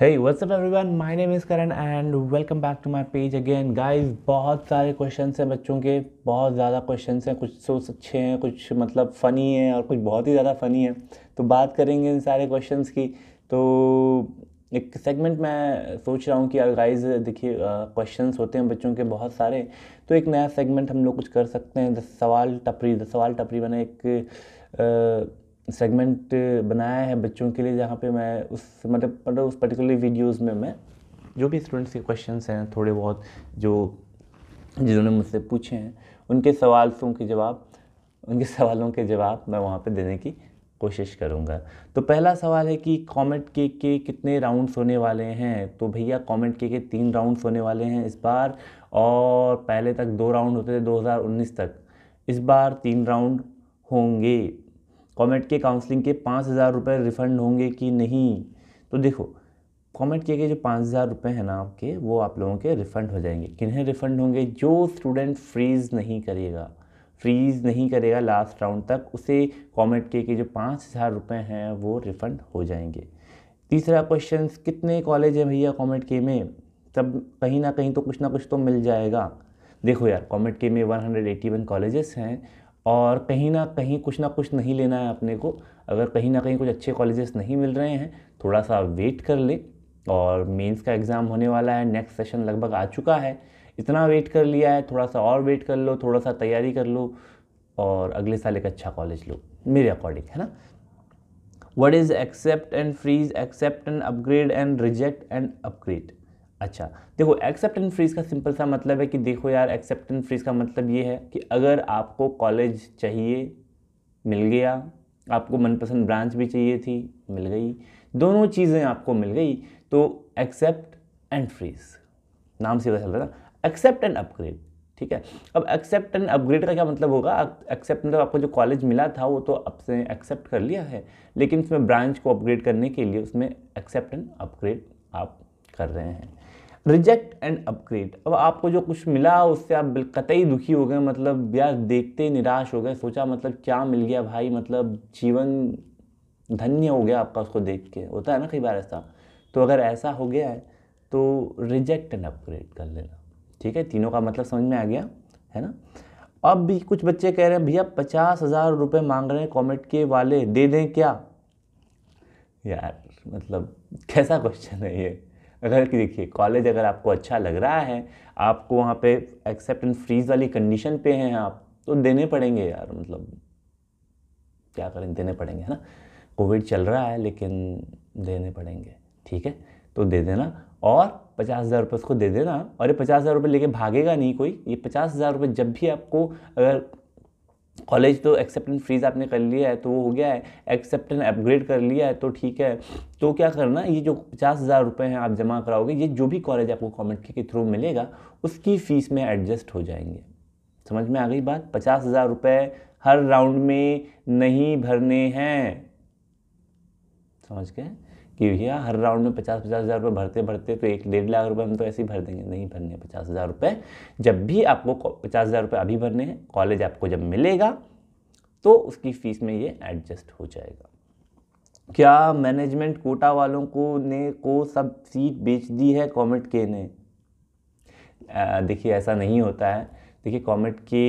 Hey, what's up everyone? My name is Karan and welcome back to my page again. Guys, बहुत सारे question हैं बच्चों के बहुत ज़्यादा क्वेश्चन हैं कुछ सोच अच्छे हैं कुछ मतलब फ़नी हैं और कुछ बहुत ही ज़्यादा फ़नी हैं तो बात करेंगे इन सारे क्वेश्चन की तो एक सेगमेंट मैं सोच रहा हूँ कि यार गाइज देखिए क्वेश्चन होते हैं बच्चों के बहुत सारे तो एक नया सेगमेंट हम लोग कुछ कर सकते हैं दस सवाल टपरी दस सवाल टपरी मैंने एक आ, सेगमेंट uh, बनाया है बच्चों के लिए जहाँ पे मैं उस मतलब मतलब उस पर्टिकुलर वीडियोस में मैं जो भी स्टूडेंट्स के क्वेश्चंस हैं थोड़े बहुत जो जिन्होंने मुझसे पूछे हैं उनके सवालों के जवाब उनके सवालों के जवाब मैं वहाँ पे देने की कोशिश करूँगा तो पहला सवाल है कि कॉमेंट के के कितने राउंड्स होने वाले हैं तो भैया कॉमेंट के के तीन राउंड्स होने वाले हैं इस बार और पहले तक दो राउंड होते थे 2019 तक इस बार तीन राउंड होंगे कॉमेट के काउंसलिंग के पाँच हज़ार रुपये रिफ़ंड होंगे कि नहीं तो देखो कॉमेट के, के जो पाँच हज़ार रुपये हैं ना आपके वो आप लोगों के रिफ़ंड हो जाएंगे किन्हें रिफ़ंड होंगे जो स्टूडेंट फ्रीज़ नहीं करेगा फ्रीज़ नहीं करेगा लास्ट राउंड तक उसे कॉमेट के, के जो पाँच हज़ार रुपये हैं वो रिफ़ंड हो जाएंगे तीसरा क्वेश्चन कितने कॉलेज हैं भैया कॉमेट के में सब कहीं ना कहीं तो कुछ ना कुछ तो मिल जाएगा देखो यार कॉमेट के में 181 कॉलेजेस हैं और कहीं ना कहीं कुछ ना कुछ नहीं लेना है अपने को अगर कहीं ना कहीं कुछ अच्छे कॉलेजेस नहीं मिल रहे हैं थोड़ा सा वेट कर ले और मेंस का एग्ज़ाम होने वाला है नेक्स्ट सेशन लगभग आ चुका है इतना वेट कर लिया है थोड़ा सा और वेट कर लो थोड़ा सा तैयारी कर लो और अगले साल एक अच्छा कॉलेज लो मेरे अकॉर्डिंग है ना what is accept and freeze accept and upgrade and reject and upgrade अच्छा देखो एक्सेप्ट एंड फ्रीज का सिंपल सा मतलब है कि देखो यार एक्सेप्ट एंड फ्रीज का मतलब ये है कि अगर आपको कॉलेज चाहिए मिल गया आपको मनपसंद ब्रांच भी चाहिए थी मिल गई दोनों चीज़ें आपको मिल गई तो एक्सेप्ट एंड फ्रीज नाम से पता चल रहा था एक्सेप्ट एंड अपग्रेड ठीक है अब एक्सेप्ट एंड अपग्रेड का क्या मतलब होगा एक्सेप्ट मतलब आपको जो कॉलेज मिला था वो तो आपसे एक्सेप्ट कर लिया है लेकिन उसमें ब्रांच को अपग्रेड करने के लिए उसमें एक्सेप्ट एंड अपग्रेड आप कर रहे हैं रिजेक्ट एंड अपग्रेड अब आपको जो कुछ मिला उससे आप कतई दुखी हो गए मतलब यार देखते ही निराश हो गए सोचा मतलब क्या मिल गया भाई मतलब जीवन धन्य हो गया आपका उसको देख के होता है ना कई बार ऐसा तो अगर ऐसा हो गया है तो रिजेक्ट एंड अपग्रेड कर लेना ठीक है तीनों का मतलब समझ में आ गया है ना अब भी कुछ बच्चे कह रहे हैं भैया पचास हज़ार रुपये मांग रहे हैं कॉमेट के वाले दे दें क्या यार मतलब कैसा क्वेश्चन है ये अगर कि देखिए कॉलेज अगर आपको अच्छा लग रहा है आपको वहाँ पे एक्सेप्ट एंड फ्रीज वाली कंडीशन पे हैं आप तो देने पड़ेंगे यार मतलब क्या करें देने पड़ेंगे है ना कोविड चल रहा है लेकिन देने पड़ेंगे ठीक है तो दे देना और पचास हज़ार रुपये उसको दे देना और ये पचास हज़ार रुपये लेके भागेगा नहीं कोई ये पचास हज़ार रुपये जब भी आपको अगर कॉलेज तो एक्सेप्टेंस फ्रीज आपने कर लिया है तो वो हो गया है एक्सेप्टेंस अपग्रेड कर लिया है तो ठीक है तो क्या करना ये जो पचास हज़ार रुपये हैं आप जमा कराओगे ये जो भी कॉलेज आपको गवर्नमेंट के थ्रू मिलेगा उसकी फ़ीस में एडजस्ट हो जाएंगे समझ में आ गई बात पचास हज़ार रुपये हर राउंड में नहीं भरने हैं समझ गए कि भैया हर राउंड में पचास पचास हज़ार रुपये भरते भरते तो एक डेढ़ लाख रुपये हम तो ऐसे ही भर देंगे नहीं भरने पचास हज़ार रुपये जब भी आपको पचास हज़ार रुपये अभी भरने हैं कॉलेज आपको जब मिलेगा तो उसकी फ़ीस में ये एडजस्ट हो जाएगा क्या मैनेजमेंट कोटा वालों को ने को सब सीट बेच दी है कॉमेट के ने देखिए ऐसा नहीं होता है देखिए कॉमेट की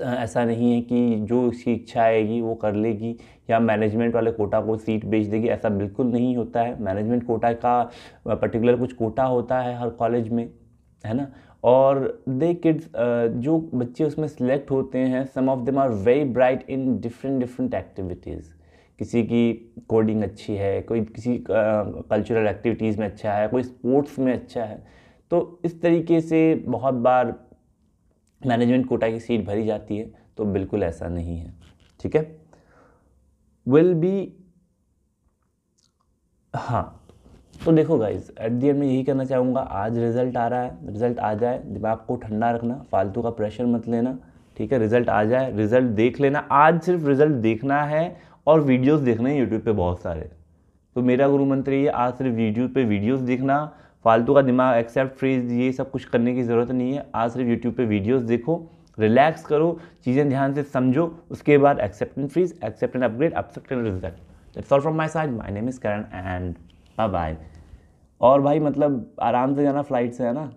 ऐसा नहीं है कि जो उसकी इच्छा आएगी वो कर लेगी या मैनेजमेंट वाले कोटा को सीट बेच देगी ऐसा बिल्कुल नहीं होता है मैनेजमेंट कोटा का पर्टिकुलर कुछ कोटा होता है हर कॉलेज में है ना और दे किड्स जो बच्चे उसमें सेलेक्ट होते हैं some of them are very bright in different different activities किसी की कोडिंग अच्छी है कोई किसी कल्चरल एक्टिविटीज़ में अच्छा है कोई स्पोर्ट्स में अच्छा है तो इस तरीके से बहुत बार मैनेजमेंट कोटा की सीट भरी जाती है तो बिल्कुल ऐसा नहीं है ठीक है विल बी हाँ तो देखो गाइज एट दी एंड में यही करना चाहूँगा आज रिजल्ट आ रहा है रिजल्ट आ जाए दिमाग को ठंडा रखना फालतू का प्रेशर मत लेना ठीक है रिजल्ट आ जाए रिजल्ट देख लेना आज सिर्फ रिजल्ट देखना है और वीडियोस देखने हैं यूट्यूब पे बहुत सारे तो मेरा गुरु मंत्र ये आज सिर्फ यूट्यूब पे वीडियोस देखना फालतू का दिमाग एक्सेप्ट फ्रीज ये सब कुछ करने की ज़रूरत नहीं है आज सिर्फ यूट्यूब पे वीडियोस देखो रिलैक्स करो चीज़ें ध्यान से समझो उसके बाद accept and freeze accept and upgrade accept and result that's all from my side my name is Karan and bye bye और भाई मतलब आराम से जाना फ्लाइट से है ना